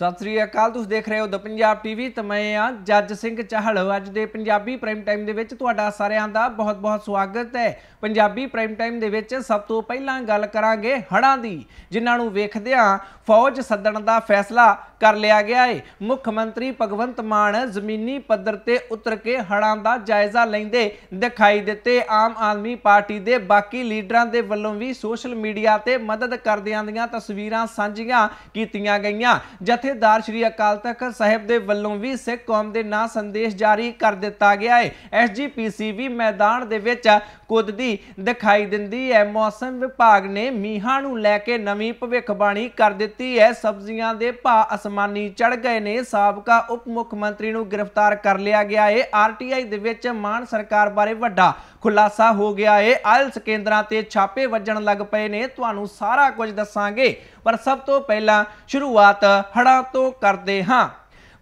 ਸਤਿ ਸ੍ਰੀ ਅਕਾਲ ਤੁਸੀਂ ਦੇਖ ਰਹੇ ਹੋ ਦ ਪੰਜਾਬ ਟੀਵੀ ਤੇ ਮੈਂ ਆ ਜੱਜ ਸਿੰਘ ਚਾਹਲ ਅੱਜ ਦੇ ਪੰਜਾਬੀ ਪ੍ਰਾਈਮ ਟਾਈਮ ਦੇ ਵਿੱਚ ਤੁਹਾਡਾ ਸਾਰਿਆਂ ਦਾ ਬਹੁਤ-ਬਹੁਤ ਸਵਾਗਤ ਹੈ ਪੰਜਾਬੀ ਪ੍ਰਾਈਮ ਟਾਈਮ ਦੇ ਵਿੱਚ ਸਭ ਤੋਂ ਪਹਿਲਾਂ ਗੱਲ ਕਰਾਂਗੇ ਹੜਾਂ ਦੀ ਜਿਨ੍ਹਾਂ ਨੂੰ ਵੇਖਦਿਆਂ ਫੌਜ ਸੱਦਣ ਦਾ ਫੈਸਲਾ ਕਰ ਲਿਆ ਗਿਆ ਹੈ ਮੁੱਖ ਮੰਤਰੀ ਭਗਵੰਤ ਮਾਨ ਜ਼ਮੀਨੀ ਪੱਧਰ ਤੇ ਉਤਰ ਕੇ ਹੜਾਂ ਦਾ ਜਾਇਜ਼ਾ ਲੈਂਦੇ ਦਿਖਾਈ ਦਿੱਤੇ ਆਮ ਆਦਮੀ ਪਾਰਟੀ ਦੇ ਬਾਕੀ ਲੀਡਰਾਂ ਦੇ ਵੱਲੋਂ ਵੀ ਸੋਸ਼ਲ ਮੀਡੀਆ ਤੇ ਮਦਦ ਕਰਦਿਆਂ ਦੀਆਂ ਤਸਵੀਰਾਂ ਸਾਂਝੀਆਂ ਕੀਤੀਆਂ ਗਈਆਂ ਜਥੇ ਜਥੇਦਾਰ ਸ਼੍ਰੀ ਅਕਾਲ ਤਖਤ ਸਾਹਿਬ ਦੇ ਵੱਲੋਂ ਵੀ ਸਿੱਖ ਕੌਮ ਦੇ ਨਾਂ ਸੰਦੇਸ਼ ਜਾਰੀ ਕਰ ਦਿੱਤਾ ਗਿਆ ਹੈ ਐਸਜੀਪੀਸੀ ਵੀ ਮੈਦਾਨ ਦੇ ਵਿੱਚ ਕੁੱਦਦੀ ਦਿਖਾਈ ਦਿੰਦੀ ਹੈ ਮੌਸਮ ਵਿਭਾਗ ਨੇ ਮੀਂਹਾਂ ਨੂੰ ਲੈ ਕੇ ਨਵੀਂ ਭਵਿੱਖਬਾਣੀ ਕਰ ਦਿੱਤੀ ਹੈ ਸਬਜ਼ੀਆਂ ਦੇ ਭਾਅ ਅਸਮਾਨੀ ਚੜ ਗਏ ਨੇ ਸਾਬਕਾ ਉਪ ਮੁੱਖ ਮੰਤਰੀ ਨੂੰ ਗ੍ਰਿਫਤਾਰ ਕਰ ਲਿਆ ਗਿਆ ਹੈ ਆਰਟੀਆਈ ਦੇ ਵਿੱਚ ਮਾਨ ਸਰਕਾਰ ਬਾਰੇ ਵੱਡਾ ਖੁਲਾਸਾ ਹੋ ਗਿਆ ਹੈ ਆਇਲਸ ਕੇਂਦਰਾਂ ਤੇ ਛਾਪੇ ਵੱਜਣ ਲੱਗ ਪਏ ਨੇ ਤੁਹਾਨੂੰ ਸਾਰਾ ਕੁਝ ਦੱਸਾਂਗੇ ਪਰ ਸਭ ਤੋਂ ਪਹਿਲਾਂ ਸ਼ੁਰੂਆਤ ਹੜਾਂ ਤੋਂ ਕਰਦੇ ਹਾਂ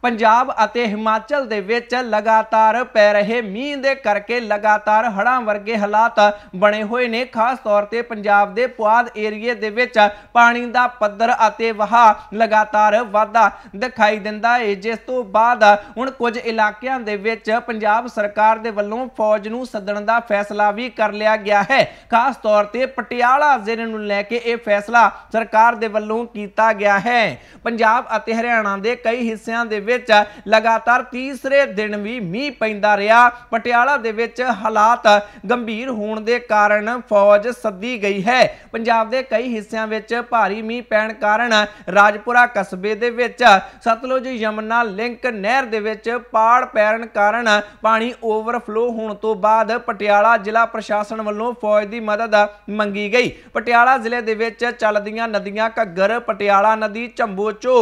ਪੰਜਾਬ ਅਤੇ ਹਿਮਾਚਲ ਦੇ ਵਿੱਚ ਲਗਾਤਾਰ ਪੈ ਰਹੇ ਮੀਂਹ ਦੇ ਕਰਕੇ ਲਗਾਤਾਰ ਹੜਾਂ ਵਰਗੇ ਹਾਲਾਤ ਬਣੇ ਹੋਏ ਨੇ ਖਾਸ ਤੌਰ ਤੇ ਪੰਜਾਬ ਦੇ ਪੁਆਧ ਏਰੀਏ ਦੇ ਵਿੱਚ ਪਾਣੀ ਦਾ ਪੱਧਰ ਅਤੇ ਵਹਾਅ ਲਗਾਤਾਰ ਵਾਧਾ ਦਿਖਾਈ ਦਿੰਦਾ ਹੈ ਜਿਸ ਤੋਂ ਬਾਅਦ ਹੁਣ ਕੁਝ ਇਲਾਕਿਆਂ ਦੇ ਵਿੱਚ ਪੰਜਾਬ ਸਰਕਾਰ ਦੇ ਵੱਲੋਂ ਫੌਜ ਨੂੰ ਸੱਦਣ ਦਾ ਫੈਸਲਾ ਵੀ ਕਰ ਲਿਆ ਗਿਆ ਹੈ ਖਾਸ ਤੌਰ ਤੇ ਪਟਿਆਲਾ ਜ਼ਿਲ੍ਹੇ ਨੂੰ ਲੈ ਕੇ ਇਹ ਫੈਸਲਾ ਸਰਕਾਰ ਦੇ ਵੱਲੋਂ ਕੀਤਾ ਗਿਆ ਹੈ ਪੰਜਾਬ ਅਤੇ ਹਰਿਆਣਾ ਦੇ ਕਈ ਹਿੱਸਿਆਂ ਦੇ ਵਿੱਚ ਵਿੱਚ ਲਗਾਤਾਰ ਤੀਸਰੇ ਦਿਨ ਵੀ ਮੀਂਹ ਪੈਂਦਾ ਰਿਹਾ ਪਟਿਆਲਾ ਦੇ ਵਿੱਚ ਹਾਲਾਤ ਗੰਭੀਰ ਹੋਣ ਦੇ ਕਾਰਨ ਫੌਜ ਸੱਦੀ ਗਈ ਹੈ ਪੰਜਾਬ ਦੇ ਕਈ ਹਿੱਸਿਆਂ ਵਿੱਚ ਭਾਰੀ ਮੀਂਹ ਪੈਣ ਕਾਰਨ ਰਾਜਪੁਰਾ ਕਸਬੇ ਦੇ ਵਿੱਚ ਸਤਲੁਜ ਯਮਨਾ ਲਿੰਕ ਨਹਿਰ ਦੇ ਵਿੱਚ ਪਾੜ ਪੈਣ ਕਾਰਨ ਪਾਣੀ ਓਵਰਫਲੋ ਹੋਣ ਤੋਂ ਬਾਅਦ ਪਟਿਆਲਾ ਜ਼ਿਲ੍ਹਾ ਪ੍ਰਸ਼ਾਸਨ ਵੱਲੋਂ ਫੌਜ ਦੀ ਮਦਦ ਮੰਗੀ ਗਈ ਪਟਿਆਲਾ ਜ਼ਿਲ੍ਹੇ ਦੇ ਵਿੱਚ ਚੱਲਦੀਆਂ ਨਦੀਆਂ ਘੱਗਰ ਪਟਿਆਲਾ ਨਦੀ ਝੰਬੋਚੋ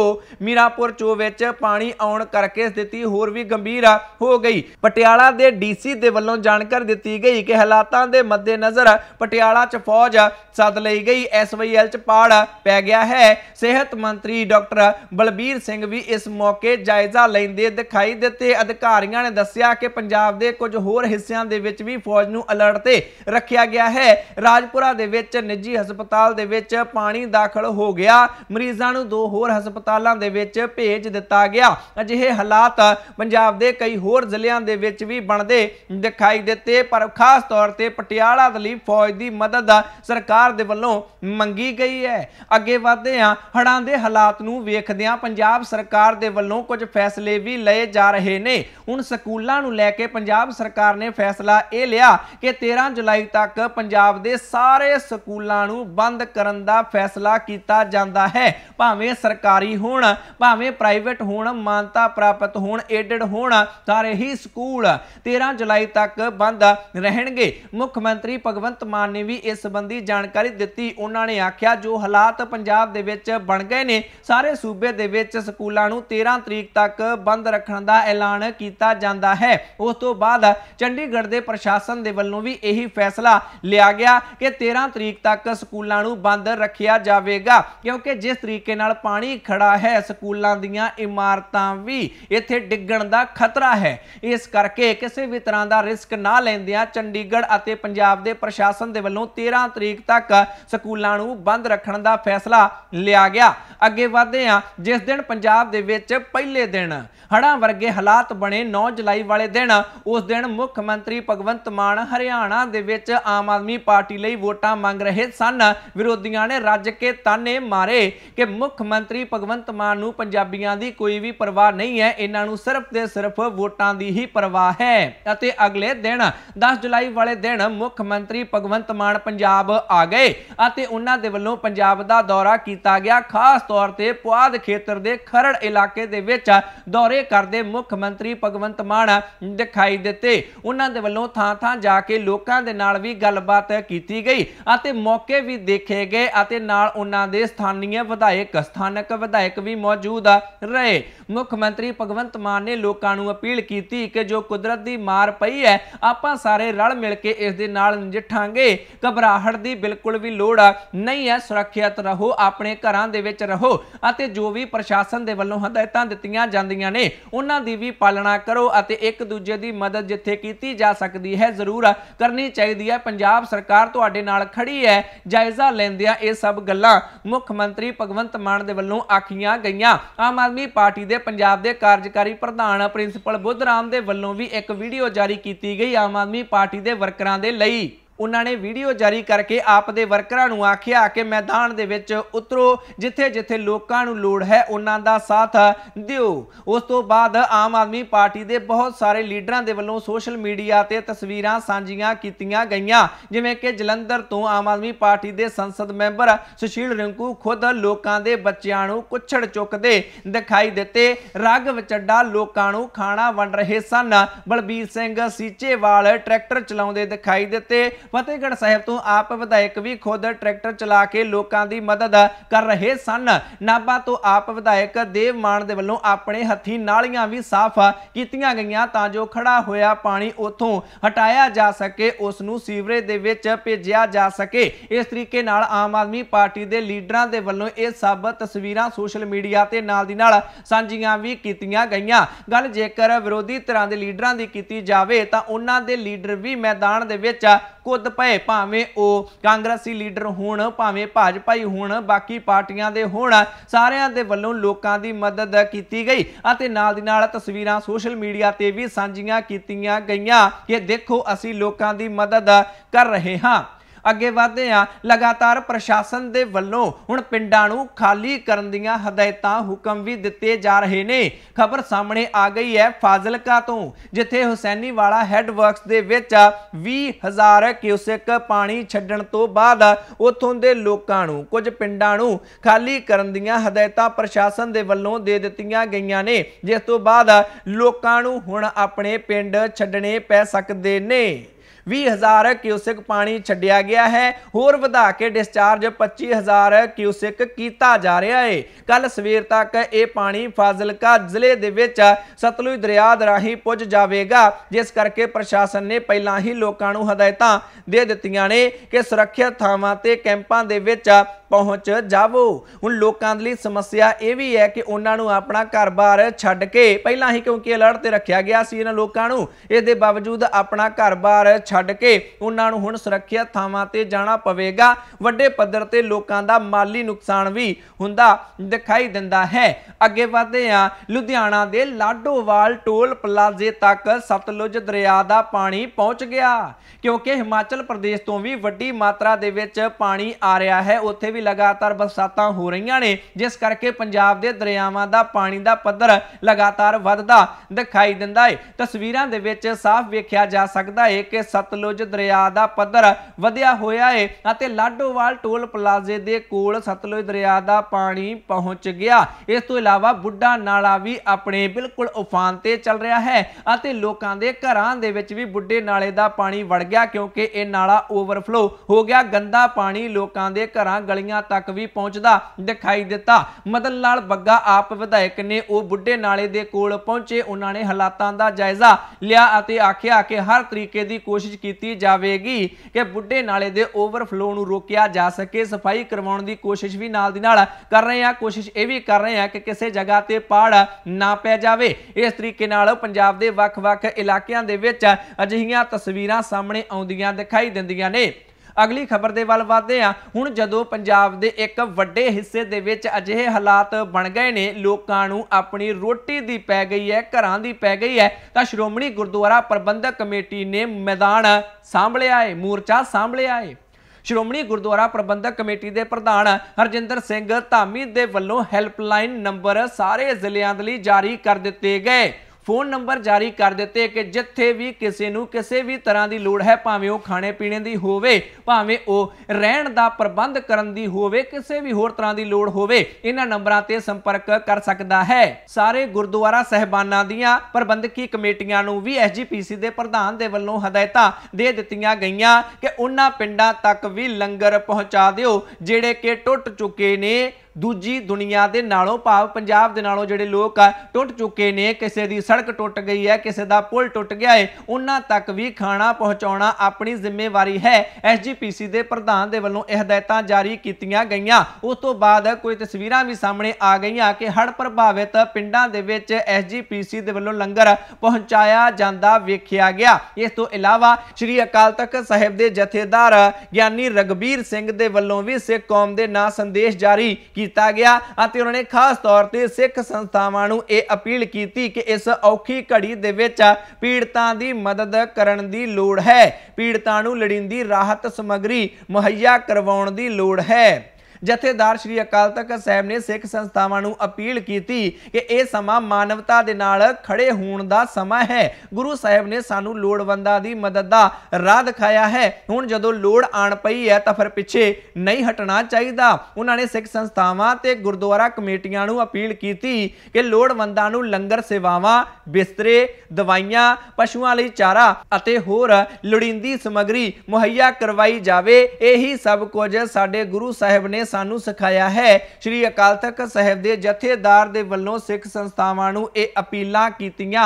ਮੀਰਾਪੁਰ ਚੋ ਵਿੱਚ ਪਾਣੀ ਆਉਣ ਕਰਕੇ ਸਥਿਤੀ ਹੋਰ ਵੀ ਗੰਭੀਰ ਹੋ ਗਈ ਪਟਿਆਲਾ ਦੇ ਡੀਸੀ ਦੇ ਵੱਲੋਂ ਜਾਣਕਾਰੀ ਦਿੱਤੀ ਗਈ ਕਿ ਹਾਲਾਤਾਂ ਦੇ ਮੱਦੇਨਜ਼ਰ ਪਟਿਆਲਾ 'ਚ ਫੌਜ ਸੱਦ ਲਈ ਗਈ ਐਸਵਾਈਐਲ 'ਚ ਪਾੜ ਪੈ ਗਿਆ ਹੈ ਸਿਹਤ ਮੰਤਰੀ ਡਾਕਟਰ ਬਲਬੀਰ ਸਿੰਘ ਵੀ ਇਸ ਮੌਕੇ ਜਾਇਜ਼ਾ ਲੈਂਦੇ ਦਿਖਾਈ ਦਿੱਤੇ ਅਧਿਕਾਰੀਆਂ ਨੇ ਦੱਸਿਆ ਕਿ ਪੰਜਾਬ ਦੇ ਕੁਝ ਹੋਰ ਹਿੱਸਿਆਂ ਦੇ ਵਿੱਚ ਵੀ ਫੌਜ ਨੂੰ ਅਲਰਟ ਤੇ ਰੱਖਿਆ ਗਿਆ ਹੈ ਰਾਜਪੁਰਾ ਦੇ ਵਿੱਚ ਨਿੱਜੀ ਹਸਪਤਾਲ ਦੇ ਵਿੱਚ ਪਾਣੀ ਦਾਖਲ ਹੋ ਗਿਆ ਮਰੀਜ਼ਾਂ ਨੂੰ ਦੋ ਹੋਰ ਹਸਪਤਾਲਾਂ ਦੇ ਵਿੱਚ ਭੇਜ ਦਿੱਤਾ ਗਿਆ ਅਜਿਹੇ ਹਾਲਾਤ ਪੰਜਾਬ ਦੇ ਕਈ ਹੋਰ ਜ਼ਿਲ੍ਹਿਆਂ ਦੇ ਵਿੱਚ ਵੀ ਬਣਦੇ ਦਿਖਾਈ ਦਿੱਤੇ ਪਰ ਖਾਸ ਤੌਰ ਤੇ ਪਟਿਆਲਾ ਦੇ ਲਈ ਫੌਜ ਦੀ ਮਦਦ ਸਰਕਾਰ ਦੇ ਵੱਲੋਂ ਮੰਗੀ ਗਈ ਹੈ ਅੱਗੇ ਵਧਦੇ ਹਾਂ ਹੜਾਂ ਦੇ ਹਾਲਾਤ ਨੂੰ ਵੇਖਦਿਆਂ ਪੰਜਾਬ ਸਰਕਾਰ ਦੇ ਵੱਲੋਂ ਕੁਝ ਫੈਸਲੇ ਵੀ ਲਏ ਜਾ ਰਹੇ ਨੇ ਹੁਣ ਸਕੂਲਾਂ ਨੂੰ ਲੈ ਕੇ ਪੰਜਾਬ ਸਰਕਾਰ ਨੇ ਫੈਸਲਾ ਇਹ ਲਿਆ ਕਿ 13 ਜੁਲਾਈ ਤੱਕ ਪੰਜਾਬ ਦੇ ਸਾਰੇ ਸਕੂਲਾਂ ਨੂੰ ਬੰਦ ਕਰਨ ਦਾ ਫੈਸਲਾ ਕੀਤਾ ਜਾਂਦਾ ਹੈ ਭਾਵੇਂ ਸਰਕਾਰੀ ਹੋਣ ਭਾਵੇਂ ਪ੍ਰਾਈਵੇਟ ਹੋਣ ਮਾਨਤਾ ਪ੍ਰਾਪਤ ਹੋਣ ਐਡਡ ਹੋਣ ਸਾਰੇ ਹੀ ਸਕੂਲ 13 ਜੁਲਾਈ ਤੱਕ ਬੰਦ ਰਹਿਣਗੇ ਮੁੱਖ ਮੰਤਰੀ ਭਗਵੰਤ ਮਾਨ ਨੇ ਵੀ ਇਸ ਸੰਬੰਧੀ ਜਾਣਕਾਰੀ ਦਿੱਤੀ ਉਹਨਾਂ ਨੇ ਆਖਿਆ ਜੋ ਹਾਲਾਤ ਪੰਜਾਬ ਦੇ ਵਿੱਚ ਬਣ ਗਏ ਨੇ ਸਾਰੇ ਸੂਬੇ ਦੇ ਵਿੱਚ ਸਕੂਲਾਂ ਨੂੰ 13 ਤਰੀਕ ਤੱਕ ਬੰਦ ਰੱਖਣ ਦਾ ਐਲਾਨ ਕੀਤਾ ਜਾਂਦਾ ਹੈ ਉਸ ਤੋਂ ਬਾਅਦ ਚੰਡੀਗੜ੍ਹ ਦੇ ਪ੍ਰਸ਼ਾਸਨ ਦੇ ਵੱਲੋਂ ਵੀ ਇਹੀ ਫੈਸਲਾ ਲਿਆ ਗਿਆ ਕਿ 13 ਤਰੀਕ ਤੱਕ ਸਕੂਲਾਂ ਨੂੰ ਬੰਦ ਰੱਖਿਆ ਜਾਵੇਗਾ ਕਿਉਂਕਿ ਜਿਸ ਤਰੀਕੇ ਨਾਲ ਪਾਣੀ ਖੜਾ ਹੈ ਸਕੂਲਾਂ ਦੀਆਂ ਇਮਾਰਤਾਂ ਤਾਂ ਵੀ ਇੱਥੇ ਡਿੱਗਣ ਦਾ ਖਤਰਾ ਹੈ ਇਸ ਕਰਕੇ ਕਿਸੇ ਵੀ ਤਰ੍ਹਾਂ ਦਾ ਰਿਸਕ ਨਾ ਲੈਂਦਿਆਂ ਚੰਡੀਗੜ੍ਹ ਅਤੇ ਪੰਜਾਬ ਦੇ ਪ੍ਰਸ਼ਾਸਨ ਦੇ ਵੱਲੋਂ 13 ਤਰੀਕ ਤੱਕ ਸਕੂਲਾਂ ਨੂੰ ਬੰਦ ਰੱਖਣ ਦਾ ਫੈਸਲਾ ਲਿਆ ਗਿਆ ਅੱਗੇ ਵਧਦੇ ਹਾਂ ਜਿਸ ਦਿਨ ਪੰਜਾਬ ਦੇ ਵਿੱਚ ਪਹਿਲੇ ਦਿਨ ਹੜਾਂ ਵਰਗੇ ਹਾਲਾਤ ਬਣੇ 9 ਜੁਲਾਈ ਵਾਲੇ ਦਿਨ ਉਸ ਦਿਨ ਮੁੱਖ ਮੰਤਰੀ ਭਗਵੰਤ ਮਾਨ ਹਰਿਆਣਾ ਦੇ ਵਿੱਚ ਆਮ ਆਦਮੀ ਪਾਰਟੀ ਲਈ ਵੋਟਾਂ ਮੰਗ ਰਹੇ ਸਨ ਵਿਰੋਧੀਆਂ ਨੇ ਰੱਜ ਕੇ ਤਾਨੇ ਮਾਰੇ ਕਿ ਮੁੱਖ ਮੰਤਰੀ ਭਗਵੰਤ ਮਾਨ ਨੂੰ ਪੰਜਾਬੀਆਂ ਦੀ ਕੋਈ ਵੀ ਪਰਵਾਹ ਨਹੀਂ ਹੈ ਇਹਨਾਂ ਨੂੰ ਸਿਰਫ ਤੇ ਸਿਰਫ ਵੋਟਾਂ ਦੀ ਹੀ ਪਰਵਾਹ ਹੈ ਅਤੇ ਅਗਲੇ ਦਿਨ 10 ਜੁਲਾਈ ਵਾਲੇ ਦਿਨ ਮੁੱਖ ਮੰਤਰੀ ਭਗਵੰਤ ਮਾਨ ਪੰਜਾਬ ਆ ਗਏ ਅਤੇ ਉਹਨਾਂ ਦੇ ਵੱਲੋਂ ਪੰਜਾਬ ਦਾ ਦੌਰਾ ਕੀਤਾ ਗਿਆ ਖਾਸ ਤੌਰ ਤੇ ਪੁਆਧ ਖੇਤਰ ਦੇ ਖਰੜ ਇਲਾਕੇ ਦੇ ਵਿੱਚ ਦੌਰੇ ਕਰਦੇ ਮੁੱਖ ਮੰਤਰੀ ਭਗਵੰਤ ਮਾਨ ਦਿਖਾਈ ਦਿੱਤੇ ਉਹਨਾਂ ਦੇ ਵੱਲੋਂ ਥਾਂ-ਥਾਂ ਜਾ ਕੇ ਲੋਕਾਂ ਦੇ ਨਾਲ ਵੀ ਗੱਲਬਾਤ ਕੀਤੀ ਗਈ ਅਤੇ ਮੌਕੇ ਵੀ ਦੇਖੇ ਗਏ ਅਤੇ ਨਾਲ ਉਹਨਾਂ ਦੇ ਸਥਾਨੀਏ ਵਿਧਾਇਕ ਸਥਾਨਕ ਵਿਧਾਇਕ ਵੀ ਮੌਜੂਦ ਰਹੇ ਮੁੱਖ ਮੰਤਰੀ ਭਗਵੰਤ ਮਾਨ ਨੇ ਲੋਕਾਂ ਨੂੰ ਅਪੀਲ ਕੀਤੀ ਕਿ ਜੋ ਕੁਦਰਤ ਦੀ ਮਾਰ ਪਈ ਹੈ ਆਪਾਂ ਸਾਰੇ ਰਲ ਮਿਲ ਕੇ ਇਸ ਦੇ ਨਾਲ ਨਜਿੱਠਾਂਗੇ ਘਬਰਾਹਟ ਦੀ ਬਿਲਕੁਲ ਵੀ ਲੋੜ ਨਹੀਂ ਹੈ ਸੁਰੱਖਿਅਤ ਰਹੋ ਆਪਣੇ ਘਰਾਂ ਦੇ ਵਿੱਚ ਰਹੋ ਅਤੇ ਜੋ ਵੀ ਪ੍ਰਸ਼ਾਸਨ ਦੇ ਵੱਲੋਂ ਹਦਾਇਤਾਂ ਦਿੱਤੀਆਂ ਜਾਂਦੀਆਂ ਨੇ ਉਹਨਾਂ ਦੀ ਵੀ ਪਾਲਣਾ ਕਰੋ ਅਤੇ ਇੱਕ ਦੂਜੇ ਦੀ ਮਦਦ ਜਿੱਥੇ ਕੀਤੀ ਜਾ ਸਕਦੀ ਹੈ ਜ਼ਰੂਰ ਕਰਨੀ ਚਾਹੀਦੀ ਹੈ ਪੰਜਾਬ ਸਰਕਾਰ ਤੁਹਾਡੇ ਨਾਲ ਖੜੀ ਹੈ ਜਾਇਜ਼ਾ ਲੈਂਦਿਆਂ ਇਹ ਸਭ ਗੱਲਾਂ ਮੁੱਖ ਮੰਤਰੀ ਭਗਵੰਤ ਮਾਨ ਦੇ ਵੱਲੋਂ ਆਖੀਆਂ ਗਈਆਂ ਆਮ ਆਦਮੀ ਪਾਰਟੀ ਦੇ ਪੰਜਾਬ ਦੇ ਕਾਰਜਕਾਰੀ ਪ੍ਰਧਾਨ ਪ੍ਰਿੰਸੀਪਲ ਬੁੱਧਰਾਮ ਦੇ ਵੱਲੋਂ ਵੀ ਇੱਕ ਵੀਡੀਓ ਜਾਰੀ ਕੀਤੀ ਗਈ ਆਮ ਆਦਮੀ ਪਾਰਟੀ ਦੇ ਵਰਕਰਾਂ ਦੇ ਲਈ ਉਹਨਾਂ ਨੇ ਵੀਡੀਓ ਜਾਰੀ ਕਰਕੇ ਆਪ ਦੇ ਵਰਕਰਾਂ ਨੂੰ ਆਖਿਆ ਕਿ ਮੈਦਾਨ ਦੇ ਵਿੱਚ ਉਤਰੋ ਜਿੱਥੇ-ਜਿੱਥੇ ਲੋਕਾਂ ਨੂੰ ਲੋੜ ਹੈ ਉਹਨਾਂ ਦਾ ਸਾਥ ਦਿਓ ਉਸ ਤੋਂ ਬਾਅਦ ਆਮ ਆਦਮੀ ਪਾਰਟੀ ਦੇ ਬਹੁਤ ਸਾਰੇ ਲੀਡਰਾਂ ਦੇ ਵੱਲੋਂ ਸੋਸ਼ਲ ਮੀਡੀਆ ਤੇ ਤਸਵੀਰਾਂ ਸਾਂਝੀਆਂ ਕੀਤੀਆਂ ਗਈਆਂ ਜਿਵੇਂ ਕਿ ਜਲੰਧਰ ਤੋਂ ਆਮ ਆਦਮੀ ਪਾਰਟੀ ਦੇ ਸੰਸਦ ਮੈਂਬਰ ਸੁਸ਼ੀਲ ਰਿੰਕੂ ਖੁਦ ਲੋਕਾਂ ਦੇ ਬੱਚਿਆਂ ਨੂੰ ਕੁੱਛੜ ਚੁੱਕਦੇ ਦਿਖਾਈ ਦਿੱਤੇ ਰਗ ਵਿਚੱਡਾ ਲੋਕਾਂ ਨੂੰ ਖਾਣਾ ਵੰਡ ਰਹੇ ਸਨ ਬਲਬੀਰ ਸਿੰਘ ਸੀਚੇਵਾਲ ਟਰੈਕਟਰ ਚਲਾਉਂਦੇ ਦਿਖਾਈ ਦਿੱਤੇ ਫਤਿਹਗੜ੍ਹ ਸਾਹਿਬ ਤੋਂ ਆਪ ਵਿਧਾਇਕ ਵੀ ਖੁਦ ਟਰੈਕਟਰ ਚਲਾ ਕੇ ਲੋਕਾਂ ਦੀ ਮਦਦ ਕਰ ਰਹੇ ਸਨ ਨਾਬਾ ਤੋਂ ਆਪ ਵਿਧਾਇਕ ਦੇਵ ਮਾਨ ਦੇ ਵੱਲੋਂ ਆਪਣੇ ਹੱਥੀ ਨਾਲੀਆਂ ਵੀ ਸਾਫ਼ ਕੀਤੀਆਂ ਗਈਆਂ ਤਾਂ ਜੋ ਖੜਾ ਹੋਇਆ ਪਾਣੀ ਉਥੋਂ ਹਟਾਇਆ ਜਾ ਸਕੇ ਉਸ ਨੂੰ ਸੀਵਰੇਜ ਦੇ ਵਿੱਚ ਭੇਜਿਆ ਜਾ ਸਕੇ ਇਸ ਤਰੀਕੇ ਨਾਲ ਆਮ ਆਦਮੀ ਪਾਰਟੀ ਦੇ ਲੀਡਰਾਂ ਦੇ ਵੱਲੋਂ ਇਹ ਸਭ ਤਸਵੀਰਾਂ ਸੋਸ਼ਲ ਮੀਡੀਆ ਤੇ ਨਾਲ ਦੀ ਨਾਲ ਸਾਂਝੀਆਂ ਵੀ ਕੀਤੀਆਂ ਗਈਆਂ ਗੱਲ ਜੇਕਰ ਵਿਰੋਧੀ ਧਿਰਾਂ ਦੇ ਲੀਡਰਾਂ ਦੀ ਕੀਤੀ ਜਾਵੇ ਤਾਂ ਉਹਨਾਂ ਦੇ ਲੀਡਰ ਵੀ ਮੈਦਾਨ ਦੇ ਵਿੱਚ ਕੁੱਦ ਪਏ ਭਾਵੇਂ ਉਹ ਕਾਂਗਰਸੀ ਲੀਡਰ ਹੋਣ ਭਾਵੇਂ ਭਾਜਪਾ ਹੀ ਹੋਣ ਬਾਕੀ ਪਾਰਟੀਆਂ ਦੇ ਹੋਣ ਸਾਰਿਆਂ ਦੇ ਵੱਲੋਂ ਲੋਕਾਂ ਦੀ ਮਦਦ ਕੀਤੀ ਗਈ ਅਤੇ ਨਾਲ ਦੀ ਨਾਲ ਤਸਵੀਰਾਂ ਸੋਸ਼ਲ ਮੀਡੀਆ ਤੇ ਵੀ ਸਾਂਝੀਆਂ ਕੀਤੀਆਂ ਗਈਆਂ ਕਿ ਦੇਖੋ ਅਸੀਂ ਲੋਕਾਂ ਦੀ ਮਦਦ ਕਰ ਰਹੇ ਹਾਂ ਅੱਗੇ ਵਧਦੇ ਆ ਲਗਾਤਾਰ ਪ੍ਰਸ਼ਾਸਨ ਦੇ ਵੱਲੋਂ ਹੁਣ ਪਿੰਡਾਂ ਨੂੰ ਖਾਲੀ ਕਰਨ ਦੀਆਂ ਹਦਾਇਤਾਂ ਹੁਕਮ ਵੀ ਦਿੱਤੇ ਜਾ ਰਹੇ ਨੇ ਖਬਰ ਸਾਹਮਣੇ ਆ ਗਈ ਹੈ ਫਾਜ਼ਿਲਕਾ ਤੋਂ ਜਿੱਥੇ ਹੁਸੈਨੀ ਵਾਲਾ ਹੈੱਡ ਵਰਕਸ ਦੇ ਵਿੱਚ 20000 ਕਿਊਸਿਕ ਪਾਣੀ ਛੱਡਣ ਤੋਂ ਬਾਅਦ ਉੱਥੋਂ ਦੇ ਲੋਕਾਂ ਨੂੰ ਕੁਝ ਪਿੰਡਾਂ ਨੂੰ ਖਾਲੀ ਕਰਨ ਦੀਆਂ ਹਦਾਇਤਾਂ ਪ੍ਰਸ਼ਾਸਨ ਦੇ ਵੱਲੋਂ ਦੇ ਦਿੱਤੀਆਂ ਗਈਆਂ ਨੇ ਜਿਸ ਤੋਂ ਬਾਅਦ ਲੋਕਾਂ ਨੂੰ ਹੁਣ ਆਪਣੇ ਪਿੰਡ ਛੱਡਣੇ ਪੈ ਸਕਦੇ ਨੇ 20000 ਕਿਊਸਿਕ ਪਾਣੀ ਛੱਡਿਆ ਗਿਆ ਹੈ ਹੋਰ ਵਧਾ ਕੇ ਡਿਸਚਾਰਜ 25000 ਕਿਊਸਿਕ ਕੀਤਾ ਜਾ ਰਿਹਾ ਹੈ ਕੱਲ ਸਵੇਰ ਤੱਕ ਇਹ ਪਾਣੀ ਫਾਜ਼ਿਲਕਾ ਜ਼ਿਲ੍ਹੇ ਦੇ ਵਿੱਚ ਸਤਲੁਜ ਦਰਿਆ ਰਾਹੀਂ ਪੁੱਜ ਜਾਵੇਗਾ ਜਿਸ ਕਰਕੇ ਪ੍ਰਸ਼ਾਸਨ ਨੇ ਪਹਿਲਾਂ ਹੀ ਲੋਕਾਂ ਨੂੰ ਹਦਾਇਤਾਂ ਦੇ ਦਿੱਤੀਆਂ ਨੇ ਕਿ ਸੁਰੱਖਿਅਤ ਥਾਵਾਂ ਤੇ ਕੈਂਪਾਂ ਦੇ ਵਿੱਚ ਪਹੁੰਚ ਜਾਵੋ ਹੁਣ ਲੋਕਾਂ ਦੇ ਲਈ ਸਮੱਸਿਆ ਇਹ ਵੀ ਹੈ ਕਿ ਉਹਨਾਂ ਨੂੰ ਆਪਣਾ ਘਰ-ਬਾਰ ਛੱਡ ਕੇ ਪਹਿਲਾਂ ਹੀ ਕਿਉਂਕਿ ਅਲਰਟ ਤੇ ਰੱਖਿਆ ਗਿਆ ਸੀ ਇਹਨਾਂ ਲੋਕਾਂ ਨੂੰ ਇਸ ਦੇ ਬਾਵਜੂਦ ਆਪਣਾ ਘਰ-ਬਾਰ ਛੱਡ ਕੇ ਉਹਨਾਂ ਨੂੰ ਹੁਣ ਸੁਰੱਖਿਅਤ ਥਾਵਾਂ ਤੇ ਜਾਣਾ ਪਵੇਗਾ ਵੱਡੇ ਪੱਧਰ ਤੇ ਲੋਕਾਂ ਦਾ ਮਾਲੀ ਨੁਕਸਾਨ ਵੀ ਹੁੰਦਾ ਦਿਖਾਈ ਦਿੰਦਾ ਹੈ ਅੱਗੇ ਵਧਦੇ ਆ ਲੁਧਿਆਣਾ ਦੇ ਲਾਡੋਵਾਲ ਟੋਲ ਪਲਾਜ਼ੇ ਤੱਕ ਸਤਲੁਜ ਦਰਿਆ ਦਾ ਪਾਣੀ ਪਹੁੰਚ ਗਿਆ ਕਿਉਂਕਿ ਹਿਮਾਚਲ ਪ੍ਰਦੇਸ਼ ਤੋਂ ਵੀ ਵੱਡੀ ਮਾਤਰਾ ਦੇ ਵਿੱਚ ਪਾਣੀ ਆ ਰਿਹਾ ਹੈ ਉੱਥੇ ਵੀ ਲਗਾਤਾਰ ਬਰਸਾਤਾਂ ਹੋ ਰਹੀਆਂ ਨੇ ਜਿਸ ਕਰਕੇ ਪੰਜਾਬ ਦੇ ਦਰਿਆਵਾਂ ਦਾ ਪਾਣੀ ਦਾ ਪੱਧਰ ਲਗਾਤਾਰ ਵੱਧਦਾ ਦਿਖਾਈ ਦਿੰਦਾ ਹੈ ਤਸਵੀਰਾਂ ਦੇ ਵਿੱਚ ਸਾਫ਼ ਵੇਖਿਆ ਜਾ ਸਕਦਾ ਹੈ ਕਿ ਸਤਲੁਜ ਦਰਿਆ ਦਾ ਪੱਧਰ ਵਧਿਆ ਹੋਇਆ ਹੈ ਅਤੇ ਲਾਡੋਵਾਲ ਟੋਲ ਪਲਾਜ਼ੇ ਦੇ ਕੋਲ ਸਤਲੁਜ ਦਰਿਆ ਦਾ ਪਾਣੀ ਪਹੁੰਚ ਗਿਆ ਇਸ ਤੋਂ ਇਲਾਵਾ ਬੁੱਢਾ ਨਾਲਾ ਵੀ ਆਪਣੇ ਬਿਲਕੁਲ ਉਫਾਨ ਤੇ ਚੱਲ ਰਿਹਾ ਹੈ ਅਤੇ ਲੋਕਾਂ ਦੇ ਘਰਾਂ ਦੇ ਵਿੱਚ ਵੀ ਬੁੱਢੇ ਨਾਲੇ ਦਾ ਪਾਣੀ ਵੜ ਗਿਆ ਕਿਉਂਕਿ ਇਹ ਨਾਲਾ ਓਵਰਫਲੋ ਹੋ ਗਿਆ ਗੰਦਾ ਪਾਣੀ ਲੋਕਾਂ ਦੇ ਘਰਾਂ ਗਲੀਆਂ ਤੱਕ ਵੀ ਪਹੁੰਚਦਾ ਦਿਖਾਈ ਦਿੱਤਾ ਮਦਨ ਲਾਲ ਬੱਗਾ ਆਪ ਵਿਧਾਇਕ ਨੇ ਉਹ ਬੁੱਢੇ ਨਾਲੇ ਦੇ ਕੋਲ ਪਹੁੰਚੇ ਉਹਨਾਂ ਨੇ ਹਾਲਾਤਾਂ ਦਾ ਜਾਇਜ਼ਾ ਲਿਆ ਅਤੇ ਆਖਿਆ ਕਿ ਹਰ ਤਰੀਕੇ ਦੀ ਕੋਸ਼ਿਸ਼ ਕੋਸ਼ਿਸ਼ ਕੀਤੀ ਜਾਵੇਗੀ ਕਿ ਬੁੱਢੇ ਨਾਲੇ ਦੇ ਓਵਰਫਲੋ ਨੂੰ ਰੋਕਿਆ ਜਾ ਸਕੇ ਸਫਾਈ ਕਰਵਾਉਣ ਦੀ ਕੋਸ਼ਿਸ਼ ਵੀ ਨਾਲ ਦੀ ਨਾਲ ਕਰ ਰਹੇ ਹਾਂ ਕੋਸ਼ਿਸ਼ ਇਹ ਵੀ ਕਰ ਰਹੇ ਹਾਂ ਕਿ ਕਿਸੇ ਜਗ੍ਹਾ ਤੇ ਪਾੜ ਨਾ ਪੈ ਜਾਵੇ ਇਸ ਤਰੀਕੇ ਨਾਲ ਪੰਜਾਬ ਦੇ ਵੱਖ-ਵੱਖ ਇਲਾਕਿਆਂ ਦੇ ਵਿੱਚ ਅਜਿਹੀਆਂ ਤਸਵੀਰਾਂ ਸਾਹਮਣੇ ਆਉਂਦੀਆਂ ਦਿਖਾਈ ਦਿੰਦੀਆਂ ਨੇ ਅਗਲੀ ਖਬਰ ਦੇ ਵੱਲ ਵਧਦੇ ਆ ਹੁਣ ਜਦੋਂ ਪੰਜਾਬ ਦੇ ਇੱਕ ਵੱਡੇ ਹਿੱਸੇ ਦੇ ਵਿੱਚ ਅਜਿਹੇ ਹਾਲਾਤ ਬਣ ਗਏ ਨੇ ਲੋਕਾਂ ਨੂੰ ਆਪਣੀ ਰੋਟੀ ਦੀ ਪੈ ਗਈ ਹੈ ਘਰਾਂ ਦੀ ਪੈ ਗਈ ਹੈ ਤਾਂ ਸ਼੍ਰੋਮਣੀ ਗੁਰਦੁਆਰਾ ਪ੍ਰਬੰਧਕ ਕਮੇਟੀ ਨੇ ਮੈਦਾਨ ਲਿਆ ਹੈ ਮੋਰਚਾ ਲਿਆ ਹੈ ਸ਼੍ਰੋਮਣੀ ਗੁਰਦੁਆਰਾ ਪ੍ਰਬੰਧਕ ਕਮੇਟੀ ਦੇ ਪ੍ਰਧਾਨ ਹਰਜਿੰਦਰ ਸਿੰਘ ਧਾਮੀ ਦੇ ਵੱਲੋਂ ਹੈਲਪਲਾਈਨ ਨੰਬਰ ਸਾਰੇ ਜ਼ਿਲ੍ਹਿਆਂ ਦੇ ਲਈ ਜਾਰੀ ਕਰ ਦਿੱਤੇ ਗਏ ਫੋਨ ਨੰਬਰ ਜਾਰੀ ਕਰ ਦਿੱਤੇ ਕਿ ਜਿੱਥੇ ਵੀ ਕਿਸੇ ਨੂੰ ਕਿਸੇ ਵੀ ਤਰ੍ਹਾਂ ਦੀ ਲੋੜ ਹੈ ਭਾਵੇਂ ਉਹ ਖਾਣੇ ਪੀਣੇ ਦੀ ਹੋਵੇ ਭਾਵੇਂ ਉਹ ਰਹਿਣ ਦਾ ਪ੍ਰਬੰਧ ਕਰਨ ਦੀ ਹੋਵੇ ਕਿਸੇ ਵੀ ਹੋਰ ਤਰ੍ਹਾਂ ਦੀ ਲੋੜ ਹੋਵੇ ਇਹਨਾਂ ਨੰਬਰਾਂ ਤੇ ਸੰਪਰਕ ਕਰ ਸਕਦਾ ਹੈ ਸਾਰੇ ਗੁਰਦੁਆਰਾ ਸਹਿਬਾਨਾਂ ਦੀਆਂ ਪ੍ਰਬੰਧਕੀ ਕਮੇਟੀਆਂ ਨੂੰ ਵੀ ਐਸਜੀਪੀਸੀ ਦੇ ਪ੍ਰਧਾਨ ਦੇ ਵੱਲੋਂ ਹਦਾਇਤਾਂ ਦੇ ਦਿੱਤੀਆਂ ਗਈਆਂ ਕਿ ਉਹਨਾਂ ਪਿੰਡਾਂ ਤੱਕ ਵੀ ਲੰਗਰ ਪਹੁੰਚਾ ਦਿਓ ਜਿਹੜੇ ਕਿ ਟੁੱਟ ਚੁੱਕੇ ਨੇ ਦੂਜੀ ਦੁਨੀਆ ਦੇ ਨਾਲੋਂ ਭਾਵ ਪੰਜਾਬ ਦੇ ਨਾਲੋਂ ਜਿਹੜੇ ਲੋਕ ਆ ਟੁੱਟ ਚੁੱਕੇ ਨੇ ਕਿਸੇ ਦੀ ਸੜਕ ਟੁੱਟ ਗਈ ਹੈ ਕਿਸੇ ਦਾ ਪੁਲ ਟੁੱਟ ਗਿਆ ਹੈ ਉਹਨਾਂ ਤੱਕ ਵੀ ਖਾਣਾ ਪਹੁੰਚਾਉਣਾ ਆਪਣੀ ਜ਼ਿੰਮੇਵਾਰੀ ਹੈ ਐਸਜੀਪੀਸੀ ਦੇ ਪ੍ਰਧਾਨ ਦੇ ਵੱਲੋਂ ਇਹ ਹਦਾਇਤਾਂ ਜਾਰੀ ਕੀਤੀਆਂ ਗਈਆਂ ਉਸ ਤੋਂ ਬਾਅਦ ਕੋਈ ਤਸਵੀਰਾਂ ਵੀ ਸਾਹਮਣੇ ਆ ਗਈਆਂ ਕਿ ਹੜ੍ਹ ਪ੍ਰਭਾਵਿਤ ਪਿੰਡਾਂ ਦੇ ਵਿੱਚ ਐਸਜੀਪੀਸੀ ਦੇ ਵੱਲੋਂ ਲੰਗਰ ਪਹੁੰਚਾਇਆ ਜਾਂਦਾ ਵੇਖਿਆ ਗਿਆ ਇਸ ਤੋਂ ਇਲਾਵਾ ਸ੍ਰੀ ਅਕਾਲ ਤਖਤ ਸਾਹਿਬ ਦੇ ਜਥੇਦਾਰ ਗਿਆਨੀ ਰਗਬੀਰ ਸਿੰਘ ਦੇ ਵੱਲੋਂ ਵੀ ਸਿੱਖ ਕੌਮ ਦੇ ਨਾਂ ਸੰਦੇਸ਼ ਜਾਰੀ ਕੀਤਾ ਗਿਆ ਅਤੇ ਉਹਨਾਂ ਨੇ ਖਾਸ ਤੌਰ ਤੇ ਸਿੱਖ ਸੰਸਥਾਵਾਂ ਨੂੰ ਇਹ ਅਪੀਲ ਕੀਤੀ ਕਿ ਇਸ ਔਖੀ ਘੜੀ ਦੇ ਵਿੱਚ ਪੀੜਤਾਂ ਦੀ ਮਦਦ ਕਰਨ ਦੀ ਲੋੜ ਹੈ ਪੀੜਤਾਂ ਨੂੰ ਲੜਿੰਦੀ ਰਾਹਤ ਸਮਗਰੀ ਮੁਹੱਈਆ ਕਰਵਾਉਣ ਦੀ ਲੋੜ ਹੈ ਜਥੇਦਾਰ ਸ੍ਰੀ ਅਕਾਲ ਤਖਤ ਸਾਹਿਬ ਨੇ ਸਿੱਖ ਸੰਸਥਾਵਾਂ ਨੂੰ ਅਪੀਲ ਕੀਤੀ ਕਿ ਇਹ ਸਮਾਂ ਮਾਨਵਤਾ ਦੇ ਨਾਲ ਖੜੇ ਹੋਣ ਦਾ ਸਮਾਂ ਹੈ ਗੁਰੂ ਸਾਹਿਬ ਨੇ ਸਾਨੂੰ ਲੋੜਵੰਦਾਂ ਦੀ ਮਦਦ ਦਾ ਰਾਹ ਦਿਖਾਇਆ ਹੈ ਹੁਣ ਜਦੋਂ ਲੋੜ ਆਣ ਪਈ ਹੈ ਤਾਂ ਫਿਰ ਪਿੱਛੇ ਨਹੀਂ ਹਟਣਾ ਚਾਹੀਦਾ ਉਹਨਾਂ ਨੇ ਸਿੱਖ ਸੰਸਥਾਵਾਂ ਤੇ ਗੁਰਦੁਆਰਾ ਕਮੇਟੀਆਂ ਨੂੰ ਅਪੀਲ ਕੀਤੀ ਕਿ ਲੋੜਵੰਦਾਂ ਨੂੰ ਲੰਗਰ ਸੇਵਾਵਾਂ ਬਿਸਤਰੇ ਦਵਾਈਆਂ ਪਸ਼ੂਆਂ ਲਈ ਚਾਰਾ ਅਤੇ ਹੋਰ ਲੋੜੀਂਦੀ ਸਮਗਰੀ ਮੁਹੱਈਆ ਕਰਵਾਈ ਜਾਵੇ ਇਹੀ ਸਭ ਕੁਝ ਸਾਡੇ ਗੁਰੂ ਸਾਹਿਬ ਨੇ ਸਾਨੂੰ ਸਿਖਾਇਆ ਹੈ ਸ੍ਰੀ ਅਕਾਲ ਤਖਤ ਸਾਹਿਬ ਦੇ ਜਥੇਦਾਰ ਦੇ ਵੱਲੋਂ ਸਿੱਖ ਸੰਸਥਾਵਾਂ ਨੂੰ ਇਹ ਅਪੀਲਾਂ ਕੀਤੀਆਂ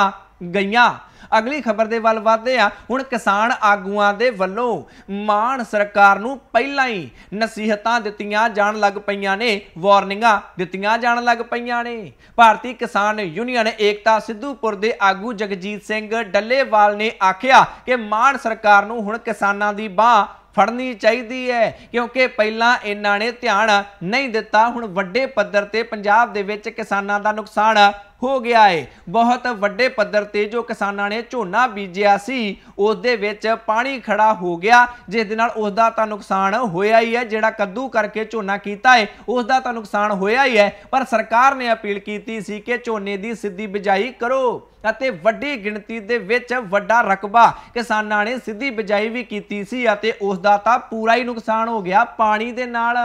ਗਈਆਂ ਅਗਲੀ ਖਬਰ ਦੇ ਵੱਲ ਵਧਦੇ ਆ ਹੁਣ ਕਿਸਾਨ ਆਗੂਆਂ ਦੇ ਵੱਲੋਂ ਮਾਨ ਸਰਕਾਰ ਨੂੰ ਪਹਿਲਾਂ ਹੀ ਨਸੀਹਤਾਂ ਦਿੱਤੀਆਂ ਜਾਣ ਲੱਗ ਪਈਆਂ ਨੇ ਵਾਰਨਿੰਗਾਂ ਦਿੱਤੀਆਂ ਜਾਣ ਲੱਗ ਪਈਆਂ ਨੇ ਭਾਰਤੀ ਕਿਸਾਨ ਯੂਨੀਅਨ ਏਕਤਾ ਸਿੱਧੂਪੁਰ ਦੇ ਆਗੂ ਜਗਜੀਤ ਸਿੰਘ ਡੱਲੇਵਾਲ ਨੇ ਆਖਿਆ ਕਿ ਮਾਨ ਸਰਕਾਰ ਨੂੰ ਹੁਣ ਕਿਸਾਨਾਂ ਦੀ ਬਾਹ ਫੜਨੀ ਚਾਹੀਦੀ ਹੈ ਕਿਉਂਕਿ ਪਹਿਲਾਂ ਇਹਨਾਂ ਨੇ ਧਿਆਨ ਨਹੀਂ ਦਿੱਤਾ ਹੁਣ ਵੱਡੇ ਪੱਧਰ ਤੇ ਪੰਜਾਬ ਦੇ ਵਿੱਚ ਕਿਸਾਨਾਂ ਦਾ ਨੁਕਸਾਨ ਹੋ ਗਿਆ ਹੈ ਬਹੁਤ ਵੱਡੇ ਪੱਧਰ ਤੇ ਜੋ ਕਿਸਾਨਾਂ ਨੇ ਝੋਨਾ ਬੀਜਿਆ ਸੀ ਉਸ ਦੇ ਵਿੱਚ ਪਾਣੀ ਖੜਾ ਹੋ ਗਿਆ ਜਿਸ ਦੇ ਨਾਲ ਉਸ ਦਾ ਤਾਂ ਨੁਕਸਾਨ ਹੋਇਆ ਹੀ ਹੈ ਜਿਹੜਾ ਕੱਦੂ ਕਰਕੇ ਝੋਨਾ ਕੀਤਾ ਹੈ ਉਸ ਦਾ ਤਾਂ ਨੁਕਸਾਨ ਹੋਇਆ ਹੀ ਹੈ ਪਰ ਸਰਕਾਰ ਨੇ ਅਪੀਲ ਕੀਤੀ ਸੀ ਕਿ ਝੋਨੇ ਦੀ ਸਿੱਧੀ ਬਿਜਾਈ ਕਰੋ ਅਤੇ ਵੱਡੀ ਗਿਣਤੀ ਦੇ ਵਿੱਚ ਵੱਡਾ ਰਕਬਾ ਕਿਸਾਨਾਂ ਨੇ ਸਿੱਧੀ ਬਿਜਾਈ ਵੀ ਕੀਤੀ ਸੀ ਅਤੇ ਉਸ ਦਾ ਤਾਂ ਪੂਰਾ ਹੀ ਨੁਕਸਾਨ ਹੋ ਗਿਆ ਪਾਣੀ ਦੇ ਨਾਲ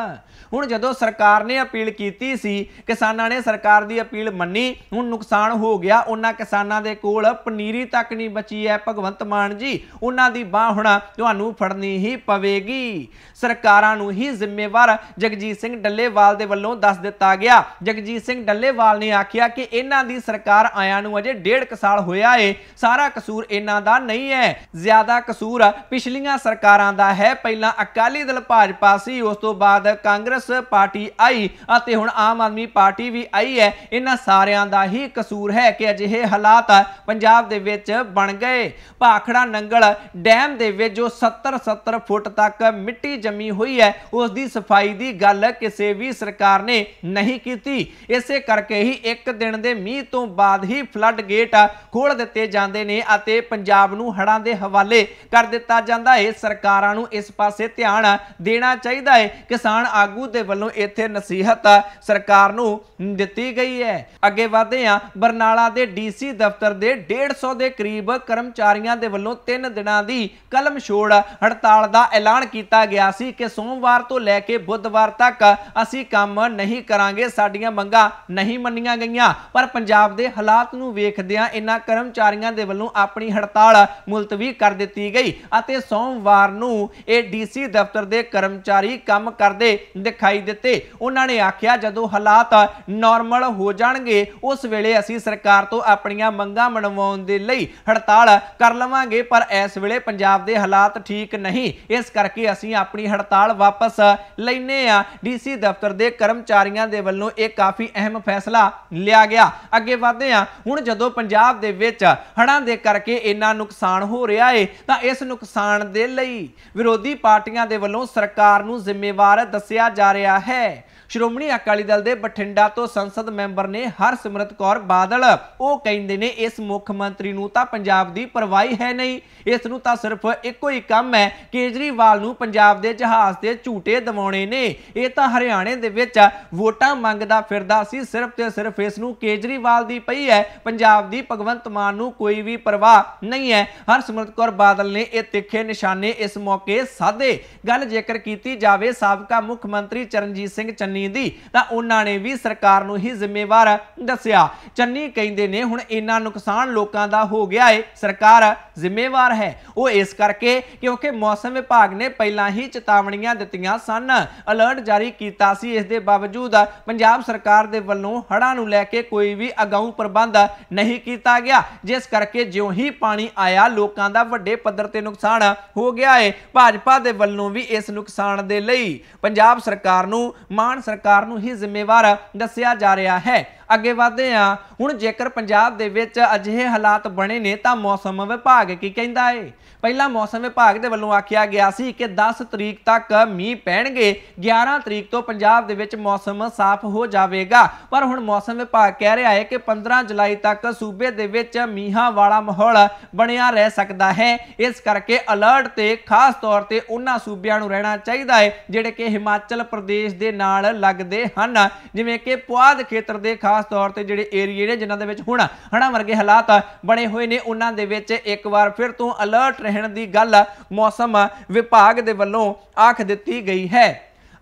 ਹੁਣ ਜਦੋਂ ਸਰਕਾਰ ਨੇ ਅਪੀਲ ਕੀਤੀ ਸੀ ਕਿਸਾਨਾਂ ਨੇ ਸਰਕਾਰ ਦੀ ਅਪੀਲ ਮੰਨੀ ਹੁਣ ਨੁਕਸਾਨ ਹੋ ਗਿਆ ਉਹਨਾਂ ਕਿਸਾਨਾਂ ਦੇ ਕੋਲ ਪਨੀਰੀ ਤੱਕ ਨਹੀਂ ਬਚੀ ਹੈ ਭਗਵੰਤ ਮਾਨ ਜੀ ਉਹਨਾਂ ਦੀ ਬਾਹ ਹੁਣ ਤੁਹਾਨੂੰ ਫੜਨੀ ਹੀ ਪਵੇਗੀ ਸਰਕਾਰਾਂ ਨੂੰ ਹੀ ਜ਼ਿੰਮੇਵਾਰ ਜਗਜੀਤ ਸਿੰਘ ਡੱਲੇਵਾਲ ਦੇ ਵੱਲੋਂ ਦੱਸ ਦਿੱਤਾ ਗਿਆ ਜਗਜੀਤ ਸਿੰਘ ਡੱਲੇਵਾਲ ਨੇ ਆਖਿਆ ਕਿ ਇਹਨਾਂ ਦੀ ਸਰਕਾਰ ਆਇਆਂ ਨੂੰ ਅਜੇ 1.5 1 ਸਾਲ ਹੋਇਆ ਏ ਸਾਰਾ ਕਸੂਰ ਇਹਨਾਂ ਦਾ ਨਹੀਂ ਹੈ ਜ਼ਿਆਦਾ ਕਸੂਰ ਪਿਛਲੀਆਂ ਸਰਕਾਰਾਂ ਦਾ ਹੈ ਪਹਿਲਾਂ ਅਕਾਲੀ ਦਲ ਭਾਜਪਾ ਸੀ ਉਸ ਤੋਂ ਬਾਅਦ ਕਾਂਗਰਸ ਪਾਰਟੀ ਆਈ ਅਤੇ ਹੁਣ ਆਮ ਆਦਮੀ ਪਾਰਟੀ ਵੀ ਆਈ ਹੈ ਇਹਨਾਂ ਸਾਰਿਆਂ ਦਾ ਹੀ ਕਸੂਰ ਹੈ ਕਿ ਅਜਿਹੇ ਹਾਲਾਤ ਪੰਜਾਬ ਦੇ ਵਿੱਚ ਬਣ ਗਏ ਭਾਖੜਾ ਨੰਗਲ ਡੈਮ ਦੇ ਵਿੱਚ ਜੋ 70 70 ਫੁੱਟ ਤੱਕ ਮਿੱਟੀ ਜੰਮੀ ਹੋਈ ਹੈ ਉਸ ਦੀ ਸਫਾਈ ਦੀ ਗੱਲ ਕਿਸੇ ਵੀ ਸਰਕਾਰ ਨੇ ਨਹੀਂ ਕੀਤੀ ਇਸੇ ਕਰਕੇ ਹੀ ਇੱਕ ਦਿਨ ਦੇ ਮੀਂਹ ਤੋਂ ਬਾਅਦ ਹੀ ਫਲੱਡ ਗੇਟ ਗੇਟ ਖੋਲ ਦਿੱਤੇ ਜਾਂਦੇ ਨੇ ਅਤੇ ਪੰਜਾਬ ਨੂੰ ਹੜਾਂ ਦੇ ਹਵਾਲੇ ਕਰ ਦਿੱਤਾ ਜਾਂਦਾ ਹੈ ਸਰਕਾਰਾਂ ਨੂੰ ਇਸ ਪਾਸੇ ਧਿਆਨ ਦੇਣਾ ਚਾਹੀਦਾ ਹੈ ਕਿਸਾਨ ਆਗੂ ਦੇ ਵੱਲੋਂ ਇੱਥੇ ਨਸੀਹਤ ਸਰਕਾਰ ਨੂੰ ਦਿੱਤੀ ਗਈ ਹੈ ਅੱਗੇ ਵਧਦੇ ਹਾਂ ਬਰਨਾਲਾ ਦੇ ਡੀਸੀ ਦਫ਼ਤਰ ਦੇ 150 ਦੇ ਕਰੀਬ ਕਰਮਚਾਰੀਆਂ ਦੇ ਵੱਲੋਂ 3 ਦਿਨਾਂ ਦੀ ਕਲਮ ਛੋੜ ਹੜਤਾਲ ਦਾ ਐਲਾਨ ਕੀਤਾ ਗਿਆ ਸੀ ਕਿ ਸੋਮਵਾਰ ਤੋਂ ਲੈ ਕੇ ਬੁੱਧਵਾਰ ਤੱਕ ਅਸੀਂ ਕੰਮ ਨਹੀਂ ਕਰਾਂਗੇ ਸਾਡੀਆਂ ਮੰਗਾਂ ਨਹੀਂ ਮੰਨੀਆਂ ਗਈਆਂ ਪਰ ਪੰਜਾਬ ਦੇ ਹਾਲਾਤ ਨੂੰ ਵੇਖਦੇ ਹੋਇਆ ਇਨ੍ਹਾਂ ਕਰਮਚਾਰੀਆਂ ਦੇ ਵੱਲੋਂ ਆਪਣੀ ਹੜਤਾਲ ਮੁਲਤਵੀ ਕਰ ਦਿੱਤੀ ਗਈ ਅਤੇ ਸੋਮਵਾਰ ਨੂੰ ਇਹ ਡੀਸੀ ਦਫ਼ਤਰ ਦੇ ਕਰਮਚਾਰੀ ਕੰਮ ਕਰਦੇ ਦਿਖਾਈ ਦਿੱਤੇ ਉਹਨਾਂ ਨੇ ਆਖਿਆ ਜਦੋਂ ਹਾਲਾਤ ਨਾਰਮਲ ਹੋ ਜਾਣਗੇ ਉਸ ਵੇਲੇ ਅਸੀਂ ਸਰਕਾਰ ਤੋਂ ਆਪਣੀਆਂ ਮੰਗਾਂ ਮਨਵਾਉਣ ਦੇ ਲਈ ਹੜਤਾਲ ਕਰ ਲਵਾਂਗੇ ਪਰ ਇਸ ਵੇਲੇ ਪੰਜਾਬ ਦੇ ਹਾਲਾਤ ਠੀਕ ਨਹੀਂ ਇਸ ਕਰਕੇ ਅਸੀਂ ਆਪਣੀ ਹੜਤਾਲ ਵਾਪਸ ਲੈਨੇ ਆ ਡੀਸੀ ਦਫ਼ਤਰ ਦੇ ਕਰਮਚਾਰੀਆਂ ਦੇ ਵੱਲੋਂ ਇਹ ਕਾਫੀ ਅਹਿਮ ਫੈਸਲਾ ਲਿਆ ਗਿਆ ਅੱਗੇ ਵਧਦੇ ਆ ਹੁਣ ਜਦੋਂ ਪੰਜਾਬ ਦੇ ਵਿੱਚ ਹੜਾਂ ਦੇ ਕਰਕੇ ਇੰਨਾ ਨੁਕਸਾਨ ਹੋ ਰਿਹਾ ਏ ਤਾਂ ਇਸ ਨੁਕਸਾਨ ਦੇ ਲਈ ਵਿਰੋਧੀ ਪਾਰਟੀਆਂ ਦੇ ਵੱਲੋਂ ਸਰਕਾਰ ਨੂੰ ਜ਼ਿੰਮੇਵਾਰ ਦੱਸਿਆ ਜਾ ਰਿਹਾ ਹੈ ਸ਼੍ਰੋਮਣੀ ਅਕਾਲੀ ਦਲ ਦੇ ਬਠਿੰਡਾ ਤੋਂ ਸੰਸਦ ਮੈਂਬਰ ਨੇ ਹਰਸਿਮਰਤ ਕੌਰ ਬਾਦਲ ਉਹ ਕਹਿੰਦੇ ਨੇ ਇਸ ਮੁੱਖ ਮੰਤਰੀ ਨੂੰ ਤਾਂ ਪੰਜਾਬ ਦੀ ਪਰਵਾਹੀ ਹੈ ਨਹੀਂ ਇਸ ਨੂੰ ਤਾਂ ਸਿਰਫ ਇੱਕੋ ਹੀ ਕੰਮ ਹੈ ਕੇਜਰੀਵਾਲ ਨੂੰ ਪੰਜਾਬ ਦੇ ਜਹਾਜ਼ ਤੇ ਝੂਟੇ ਦਿਵਾਉਣੇ ਨੇ ਇਹ ਤਾਂ ਹਰਿਆਣੇ ਦੇ ਵਿੱਚ ਵੋਟਾਂ ਮੰਗਦਾ ਫਿਰਦਾ ਸੀ ਸਿਰਫ ਤੇ ਸਿਰਫ ਇਸ ਨੂੰ ਕੇਜਰੀਵਾਲ ਦੀ ਪਈ ਹੈ ਪੰਜਾਬ ਦੀ ਭਗਵੰਤ ਮਾਨ ਨੂੰ ਕੋਈ ਵੀ ਪਰਵਾਹ ਨਹੀਂ ਹੈ ਹਰਸਿਮਰਤ ਕੌਰ ਬਾਦਲ ਨੇ ਇਹ ਤਿੱਖੇ ਨਿਸ਼ਾਨੇ ਇਸ ਮੌਕੇ ਸਾਦੇ ਗੱਲ ਜ਼ਿਕਰ ਕੀਤੀ ਜਾਵੇ ਸਾਬਕਾ ਮੁੱਖ ਮੰਤਰੀ ਚਰਨਜੀਤ ਸਿੰਘ ਚੰਨੀ ਜ਼ਮੀਨ ਦੀ ਤਾਂ ਉਹਨਾਂ ਨੇ ਵੀ ਸਰਕਾਰ ਨੂੰ ਹੀ ਜ਼ਿੰਮੇਵਾਰ ਦੱਸਿਆ ਚੰਨੀ ਕਹਿੰਦੇ ਨੇ ਹੁਣ ਇੰਨਾ ਨੁਕਸਾਨ ਲੋਕਾਂ ਦਾ ਹੋ ਗਿਆ ਏ ਸਰਕਾਰ ਜ਼ਿੰਮੇਵਾਰ ਹੈ ਉਹ ਇਸ ਕਰਕੇ ਕਿਉਂਕਿ ਮੌਸਮ ਵਿਭਾਗ ਨੇ ਪਹਿਲਾਂ ਹੀ ਚੇਤਾਵਨੀਆਂ ਦਿੱਤੀਆਂ ਸਨ ਅਲਰਟ ਜਾਰੀ ਕੀਤਾ ਸੀ ਇਸ ਦੇ ਬਾਵਜੂਦ ਪੰਜਾਬ ਸਰਕਾਰ ਦੇ ਵੱਲੋਂ ਹੜ੍ਹਾਂ ਨੂੰ ਲੈ ਕੇ ਕੋਈ ਵੀ ਅਗਾਊਂ ਪ੍ਰਬੰਧ ਨਹੀਂ ਕੀਤਾ ਗਿਆ ਜਿਸ ਕਰਕੇ ਜਿਉਂ ਹੀ ਪਾਣੀ ਆਇਆ ਲੋਕਾਂ ਦਾ ਵੱਡੇ ਪੱਧਰ ਤੇ ਨੁਕਸਾਨ ਹੋ ਗਿਆ ਏ ਭਾਜਪਾ ਦੇ ਵੱਲੋਂ ਵੀ ਇਸ ਨੁਕਸਾਨ ਦੇ ਲਈ ਪੰਜਾਬ ਸਰਕਾਰ ਨੂੰ ਮਾਨ ਸਰਕਾਰ ਨੂੰ ਹੀ ਜ਼ਿੰਮੇਵਾਰ ਦੱਸਿਆ ਜਾ ਰਿਹਾ ਹੈ ਅੱਗੇ ਵਧਦੇ ਆ ਹੁਣ ਜੇਕਰ ਪੰਜਾਬ ਦੇ ਵਿੱਚ ਅਜਿਹੇ ਹਾਲਾਤ ਬਣੇ ਨੇ ਤਾਂ ਮੌਸਮ ਵਿਭਾਗ ਕੀ ਕਹਿੰਦਾ ਏ ਪਹਿਲਾਂ ਮੌਸਮ ਵਿਭਾਗ ਦੇ ਵੱਲੋਂ ਆਖਿਆ ਗਿਆ ਸੀ ਕਿ 10 ਤਰੀਕ ਤੱਕ ਮੀਂਹ ਪੈਣਗੇ 11 ਤਰੀਕ ਤੋਂ ਪੰਜਾਬ ਦੇ ਵਿੱਚ ਮੌਸਮ ਸਾਫ਼ ਹੋ ਜਾਵੇਗਾ ਪਰ ਹੁਣ ਮੌਸਮ ਵਿਭਾਗ ਕਹਿ ਰਿਹਾ ਹੈ ਕਿ 15 ਜੁਲਾਈ ਤੱਕ ਸੂਬੇ ਦੇ ਵਿੱਚ ਮੀਂਹਾਂ ਵਾਲਾ ਮਾਹੌਲ ਬਣਿਆ ਰਹਿ ਸਕਦਾ ਹੈ ਇਸ ਕਰਕੇ ਅਲਰਟ ਤੇ ਖਾਸ ਤੌਰ ਤੇ ਉਹਨਾਂ ਸੂਬਿਆਂ ਨੂੰ ਰਹਿਣਾ ਚਾਹੀਦਾ ਹੈ ਜਿਹੜੇ ਕਿ ਹਿਮਾਚਲ ਪ੍ਰਦੇਸ਼ ਦੇ ਨਾਲ ਲੱਗਦੇ ਹਨ ਜਿਵੇਂ ਕਿ ਪੁਆਧ ਖੇਤਰ ਦੇ ਖਾਸ ਖਾਸ ਤੌਰ ਤੇ ਜਿਹੜੇ ਏਰੀਏ ਨੇ ਜਿਨ੍ਹਾਂ ਦੇ ਵਿੱਚ ਹੁਣ ਹੜਾਂ ਵਰਗੇ ਹਾਲਾਤ ਬਣੇ ਹੋਏ ਨੇ ਉਹਨਾਂ ਦੇ ਵਿੱਚ ਇੱਕ ਵਾਰ ਫਿਰ ਤੋਂ ਅਲਰਟ ਰਹਿਣ ਦੀ ਗੱਲ ਮੌਸਮ ਵਿਭਾਗ ਦੇ ਵੱਲੋਂ ਆਖ ਦਿੱਤੀ ਗਈ ਹੈ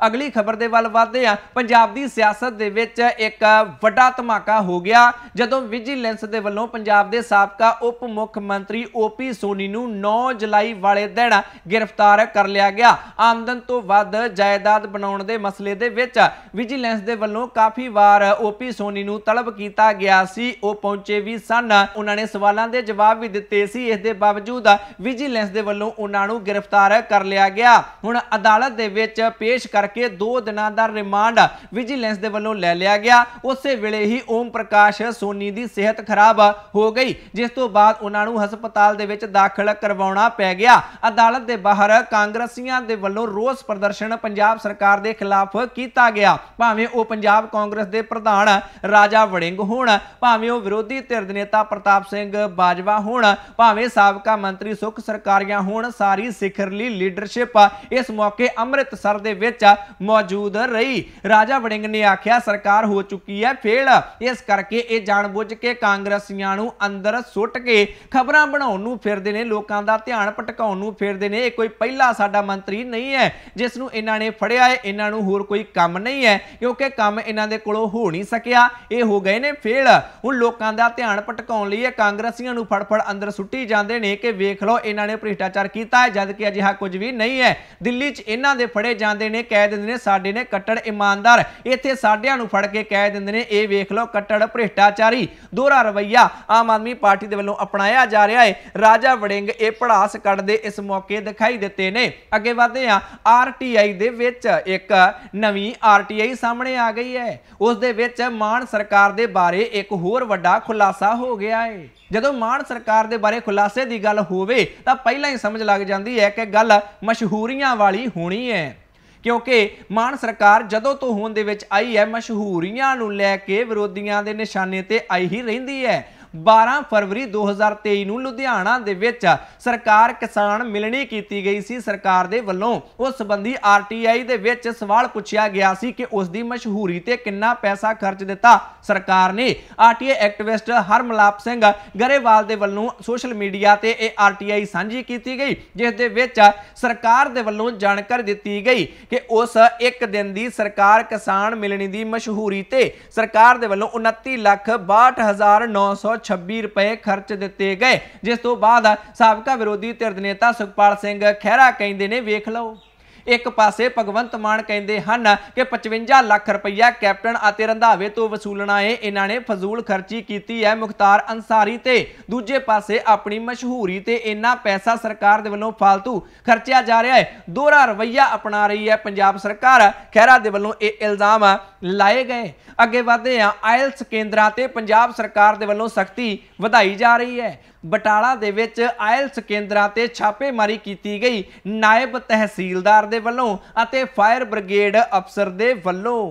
ਅਗਲੀ ਖਬਰ ਦੇ ਵੱਲ ਵਧਦੇ ਆ ਪੰਜਾਬ ਦੀ ਸਿਆਸਤ ਦੇ ਵਿੱਚ ਇੱਕ ਵੱਡਾ ਧਮਾਕਾ ਹੋ ਗਿਆ ਜਦੋਂ ਵਿਜੀਲੈਂਸ ਦੇ ਵੱਲੋਂ ਪੰਜਾਬ ਦੇ ਸਾਬਕਾ ਉਪ ਮੁੱਖ ਮੰਤਰੀ ਓਪੀ ਸੋਨੀ ਨੂੰ 9 ਜੁਲਾਈ ਵਾਲੇ ਦਿਨ ਗ੍ਰਿਫਤਾਰ ਕਰ ਲਿਆ ਗਿਆ ਆਮਦਨ ਤੋਂ ਵੱਧ ਜਾਇਦਾਦ ਬਣਾਉਣ ਦੇ ਮਸਲੇ ਦੇ ਵਿੱਚ ਵਿਜੀਲੈਂਸ ਦੇ ਵੱਲੋਂ ਕਾਫੀ ਵਾਰ ਓਪੀ ਸੋਨੀ ਨੂੰ ਤਲਬ ਕੀਤਾ ਗਿਆ ਸੀ ਉਹ ਪਹੁੰਚੇ ਵੀ ਸਨ ਉਹਨਾਂ ਨੇ ਸਵਾਲਾਂ ਦੇ ਜਵਾਬ ਵੀ ਦਿੱਤੇ ਸੀ ਇਸ ਦੇ ਬਾਵਜੂਦ ਵਿਜੀਲੈਂਸ ਦੇ ਵੱਲੋਂ ਉਹਨਾਂ ਨੂੰ ਗ੍ਰਿਫਤਾਰ ਕਰ ਲਿਆ ਗਿਆ ਹੁਣ ਅਦਾਲਤ ਦੇ ਵਿੱਚ ਪੇਸ਼ ਕਰ ਕਰਕੇ 2 ਦਿਨਾਂ ਦਾ ਰਿਮਾਂਡ ਵਿਜੀਲੈਂਸ ਦੇ ਵੱਲੋਂ ਲੈ ਲਿਆ ਗਿਆ ਉਸੇ ਵੇਲੇ ਹੀ ਓਮ ਪ੍ਰਕਾਸ਼ ਸੋਨੀ ਦੀ ਸਿਹਤ ਖਰਾਬ ਹੋ ਗਈ ਜਿਸ ਤੋਂ ਬਾਅਦ ਉਹਨਾਂ ਨੂੰ ਹਸਪਤਾਲ ਦੇ ਵਿੱਚ ਦਾਖਲ ਕਰਵਾਉਣਾ ਪੈ ਗਿਆ ਅਦਾਲਤ ਦੇ ਬਾਹਰ ਕਾਂਗਰਸੀਆਂ ਦੇ ਵੱਲੋਂ ਰੋਸ ਪ੍ਰਦਰਸ਼ਨ ਪੰਜਾਬ ਸਰਕਾਰ ਦੇ ਖਿਲਾਫ ਕੀਤਾ ਗਿਆ ਭਾਵੇਂ ਉਹ ਪੰਜਾਬ ਕਾਂਗਰਸ ਦੇ ਪ੍ਰਧਾਨ ਰਾਜਾ ਵੜਿੰਗ ਹੋਣ ਭਾਵੇਂ ਉਹ ਵਿਰੋਧੀ ਧਿਰ ਦੇ ਨੇਤਾ ਪ੍ਰਤਾਪ ਸਿੰਘ ਬਾਜਵਾ ਹੋਣ ਭਾਵੇਂ ਸਾਬਕਾ ਮੰਤਰੀ ਸੁਖ ਸਰਕਾਰੀਆਂ ਹੋਣ ਸਾਰੀ ਸਿਖਰਲੀ ਲੀਡਰਸ਼ਿਪ ਇਸ ਮੌਕੇ ਅੰਮ੍ਰਿਤਸਰ ਦੇ ਵਿੱਚ ਮੌਜੂਦ ਰਹੀ ਰਾਜਾ ਵੜਿੰਗ ਨੇ ਆਖਿਆ ਸਰਕਾਰ ਹੋ ਚੁੱਕੀ ਹੈ ਫੇਲ ਇਸ ਕਰਕੇ ਇਹ ਜਾਣਬੁੱਝ ਕੇ ਕਾਂਗਰਸੀਆਂ ਨੂੰ ਅੰਦਰ ਸੁੱਟ ਕੇ ਖਬਰਾਂ ਬਣਾਉਣ ਨੂੰ ਫਿਰਦੇ ਨੇ ਲੋਕਾਂ ਦਾ ਧਿਆਨ ਭਟਕਾਉਣ ਨੂੰ ਫਿਰਦੇ ਨੇ ਇਹ ਕੋਈ ਪਹਿਲਾ ਸਾਡਾ ਮੰਤਰੀ ਨਹੀਂ ਹੈ ਜਿਸ ਨੂੰ ਇਹਨਾਂ ਨੇ ਫੜਿਆ ਹੈ ਇਹਨਾਂ ਨੂੰ ਹੋਰ ਕੋਈ ਕੰਮ ਨਹੀਂ ਹੈ ਕਿਉਂਕਿ ਕੰਮ ਇਹਨਾਂ ਦੇ ਕੋਲੋਂ ਹੋ ਨਹੀਂ ਸਕਿਆ ਇਹ ਹੋ ਗਏ ਨੇ ਫੇਲ ਹੁਣ ਲੋਕਾਂ ਦਾ ਧਿਆਨ ਭਟਕਾਉਣ ਲਈ ਇਹ ਕਾਂਗਰਸੀਆਂ ਨੂੰ ਫੜਫੜ ਅੰਦਰ ਸੁੱਟੀ ਜਾਂਦੇ ਨੇ ਕਿ ਵੇਖ ਲਓ ਇਹਨਾਂ ਨੇ ਭ੍ਰਿਸ਼ਟਾਚਾਰ ਕੀਤਾ ਹੈ ਜਦ ਕਿ ਅਜਿਹਾ ਕੁਝ ਵੀ ਨਹੀਂ ਹੈ ਦਿੱਲੀ 'ਚ ਇਹਨਾਂ ਦੇ ਫੜੇ ਜਾਂਦੇ ਨੇ ਕੈਦ ਦਿੰਦੇ ਨੇ ਸਾਡੇ ਨੇ ਕੱਟੜ ਇਮਾਨਦਾਰ ਇੱਥੇ ਸਾਡਿਆਂ ਨੂੰ ਫੜ ਕੇ ਕਹਿ ਦਿੰਦੇ ਨੇ ਇਹ ਵੇਖ ਲਓ ਕੱਟੜ ਭ੍ਰਿਸ਼ਟਾਚਾਰੀ ਦੋਹਰਾ ਰਵਈਆ ਆਮ ਆਦਮੀ ਪਾਰਟੀ ਦੇ ਵੱਲੋਂ ਅਪਣਾਇਆ ਜਾ ਰਿਹਾ ਹੈ ਰਾਜਾ ਵੜਿੰਗ ਇਹ ਪੜਾਸ ਕੱਢਦੇ ਇਸ ਮੌਕੇ ਦਿਖਾਈ ਦਿੱਤੇ ਨੇ ਅੱਗੇ ਵਧਦੇ ਆ ਆਰਟੀਆਈ ਦੇ ਵਿੱਚ ਇੱਕ ਨਵੀਂ ਆਰਟੀਆਈ ਸਾਹਮਣੇ ਆ ਗਈ ਹੈ ਉਸ ਦੇ ਵਿੱਚ ਮਾਨ ਸਰਕਾਰ ਦੇ ਬਾਰੇ ਇੱਕ ਹੋਰ ਵੱਡਾ ਖੁਲਾਸਾ ਹੋ ਗਿਆ ਹੈ ਜਦੋਂ ਮਾਨ ਸਰਕਾਰ ਦੇ ਬਾਰੇ ਖੁਲਾਸੇ ਦੀ ਗੱਲ ਹੋਵੇ ਤਾਂ ਪਹਿਲਾਂ ਹੀ ਸਮਝ ਲੱਗ ਜਾਂਦੀ ਹੈ ਕਿ ਗੱਲ ਮਸ਼ਹੂਰੀਆਂ ਵਾਲੀ ਹੋਣੀ ਹੈ ਕਿਉਂਕਿ ਮਾਨ ਸਰਕਾਰ ਜਦੋਂ ਤੋਂ ਹੋਣ ਦੇ ਵਿੱਚ ਆਈ ਹੈ ਮਸ਼ਹੂਰੀਆਂ ਨੂੰ ਲੈ ਕੇ ਵਿਰੋਧੀਆਂ ਦੇ ਨਿਸ਼ਾਨੇ ਤੇ ਆਈ ਹੀ ਰਹਿੰਦੀ ਹੈ 12 ਫਰਵਰੀ 2023 ਨੂੰ ਲੁਧਿਆਣਾ ਦੇ ਵਿੱਚ ਸਰਕਾਰ ਕਿਸਾਨ ਮਿਲਣੀ ਕੀਤੀ ਗਈ ਸੀ ਸਰਕਾਰ ਦੇ ਵੱਲੋਂ ਉਸ ਸੰਬੰਧੀ ਆਰਟੀਆਈ ਦੇ ਵਿੱਚ ਸਵਾਲ ਪੁੱਛਿਆ ਗਿਆ ਸੀ ਕਿ ਉਸ ਦੀ ਮਸ਼ਹੂਰੀ ਤੇ ਕਿੰਨਾ ਪੈਸਾ ਖਰਚ ਦਿੱਤਾ ਸਰਕਾਰ ਨੇ ਆਰਟੀਆਈ ਐਕਟਿਵਿਸਟ ਹਰਮਲਾਪ ਸਿੰਘ ਗਰੇਵਾਲ ਦੇ ਵੱਲੋਂ ਸੋਸ਼ਲ ਮੀਡੀਆ ਤੇ ਇਹ ਆਰਟੀਆਈ ਸਾਂਝੀ ਕੀਤੀ ਗਈ ਜਿਸ ਦੇ ਵਿੱਚ ਸਰਕਾਰ ਦੇ ਵੱਲੋਂ ਜਾਣਕਾਰੀ ਦਿੱਤੀ ਗਈ ਕਿ ਉਸ ਇੱਕ ਦਿਨ ਦੀ ਸਰਕਾਰ ਕਿਸਾਨ ਮਿਲਣੀ ਦੀ ਮਸ਼ਹੂਰੀ ਤੇ ਸਰਕਾਰ ਦੇ ਵੱਲੋਂ 29 ਲੱਖ 26 ਰੁਪਏ ਖਰਚ ਦਿੱਤੇ ਗਏ ਜਿਸ ਤੋਂ ਬਾਅਦ ਸਾਬਕਾ ਵਿਰੋਧੀ ਧਿਰ ਦੇ ਨੇਤਾ ਸੁਖਪਾਲ ਸਿੰਘ ਖਹਿਰਾ ਕਹਿੰਦੇ ਨੇ ਵੇਖ ਲਓ ਇੱਕ ਪਾਸੇ ਭਗਵੰਤ ਮਾਨ ਕਹਿੰਦੇ ਹਨ ਕਿ 55 ਲੱਖ ਰੁਪਈਆ ਕੈਪਟਨ ਅਤੇ ਰੰਧਾਵੇ ਤੋਂ ਵਸੂਲਣਾ ਹੈ ਇਹਨਾਂ ਨੇ ਫਜ਼ੂਲ ਖਰਚੀ ਕੀਤੀ ਹੈ ਮੁਖਤਾਰ ਅੰਸਾਰੀ ਤੇ ਦੂਜੇ ਪਾਸੇ ਆਪਣੀ ਮਸ਼ਹੂਰੀ ਤੇ ਇੰਨਾ ਪੈਸਾ ਸਰਕਾਰ ਦੇ ਵੱਲੋਂ ਫालतू ਖਰਚਿਆ ਜਾ ਰਿਹਾ ਹੈ ਦੋਹਰਾ ਰਵਈਆ ਅਪਣਾ ਰਹੀ ਹੈ ਪੰਜਾਬ ਸਰਕਾਰ ਖਹਿਰਾ ਦੇ ਵੱਲੋਂ ਇਹ ਇਲਜ਼ਾਮ ਲਾਏ ਗਏ ਅੱਗੇ ਵਧਦੇ ਹਾਂ ਆਇਲਸ ਕੇਂਦਰਾਂ ਤੇ ਪੰਜਾਬ ਸਰਕਾਰ ਦੇ ਵੱਲੋਂ ਸਖਤੀ ਵਧਾਈ ਜਾ ਰਹੀ ਹੈ ਬਟਾਲਾ ਦੇ ਵਿੱਚ ਆਇਲਸ ਕੇਂਦਰਾਂ ਤੇ ਛਾਪੇਮਾਰੀ ਕੀਤੀ ਗਈ ਨਾਇਬ ਤਹਿਸੀਲਦਾਰ ਦੇ ਵੱਲੋਂ ਅਤੇ ਫਾਇਰ ਬ੍ਰਿਗੇਡ ਅਫਸਰ ਦੇ ਵੱਲੋਂ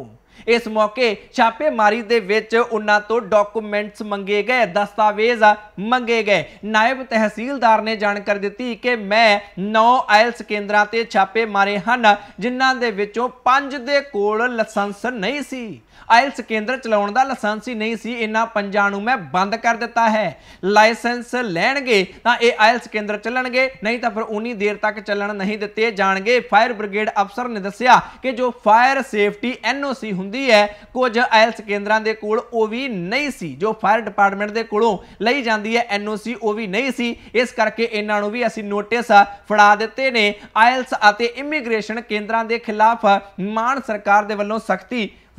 ਇਸ ਮੌਕੇ ਛਾਪੇਮਾਰੀ ਦੇ ਵਿੱਚ ਉਹਨਾਂ ਤੋਂ ਡਾਕੂਮੈਂਟਸ ਮੰਗੇ ਗਏ ਦਸਤਾਵੇਜ਼ ਮੰਗੇ ਗਏ ਨਾਇਬ ਤਹਿਸੀਲਦਾਰ ਨੇ ਜਾਣਕਾਰੀ ਦਿੱਤੀ ਕਿ ਮੈਂ 9 ਆਇਲਸ ਕੇਂਦਰਾਂ ਤੇ ਛਾਪੇ ਮਾਰੇ ਹਨ ਜਿਨ੍ਹਾਂ ਦੇ ਵਿੱਚੋਂ 5 ਦੇ ਕੋਲ ਲਾਇਸੈਂਸ ਨਹੀਂ ਸੀ ਆਇਲਸ ਕੇਂਦਰ ਚਲਾਉਣ ਦਾ ਲਾਇਸੈਂਸ ਹੀ ਨਹੀਂ ਸੀ ਇਹਨਾਂ ਪੰਜਾਂ ਨੂੰ ਮੈਂ ਬੰਦ ਕਰ ਦਿੱਤਾ ਹੈ ਲਾਇਸੈਂਸ ਲੈਣਗੇ ਤਾਂ ਇਹ ਆਇਲਸ ਕੇਂਦਰ ਚੱਲਣਗੇ ਨਹੀਂ ਤਾਂ ਫਿਰ ਉਨੀ ਦੇਰ ਤੱਕ ਚੱਲਣ ਨਹੀਂ ਦਿੱਤੇ ਜਾਣਗੇ ਫਾਇਰ ਬ੍ਰਿਗੇਡ ਅਫਸਰ ਨੇ ਦੱਸਿਆ ਕਿ ਜੋ ਫਾਇਰ ਸੇਫਟੀ ਐਨਓਸੀ ਹੁੰਦੀ ਹੈ ਕੁਝ ਆਇਲਸ ਕੇਂਦਰਾਂ ਦੇ ਕੋਲ ਉਹ ਵੀ ਨਹੀਂ ਸੀ ਜੋ ਫਾਇਰ ਡਿਪਾਰਟਮੈਂਟ ਦੇ ਕੋਲੋਂ ਲਈ ਜਾਂਦੀ ਹੈ ਐਨਓਸੀ ਉਹ ਵੀ ਨਹੀਂ ਸੀ ਇਸ ਕਰਕੇ ਇਹਨਾਂ ਨੂੰ ਵੀ ਅਸੀਂ ਨੋਟਿਸ ਫੜਾ ਦਿੱਤੇ ਨੇ ਆਇਲਸ ਅਤੇ ਇਮੀਗ੍ਰੇਸ਼ਨ ਕੇਂਦਰਾਂ ਦੇ ਖਿਲਾਫ ਮਾਨ ਸਰਕਾਰ ਦੇ ਵੱਲੋਂ ਸਖਤੀ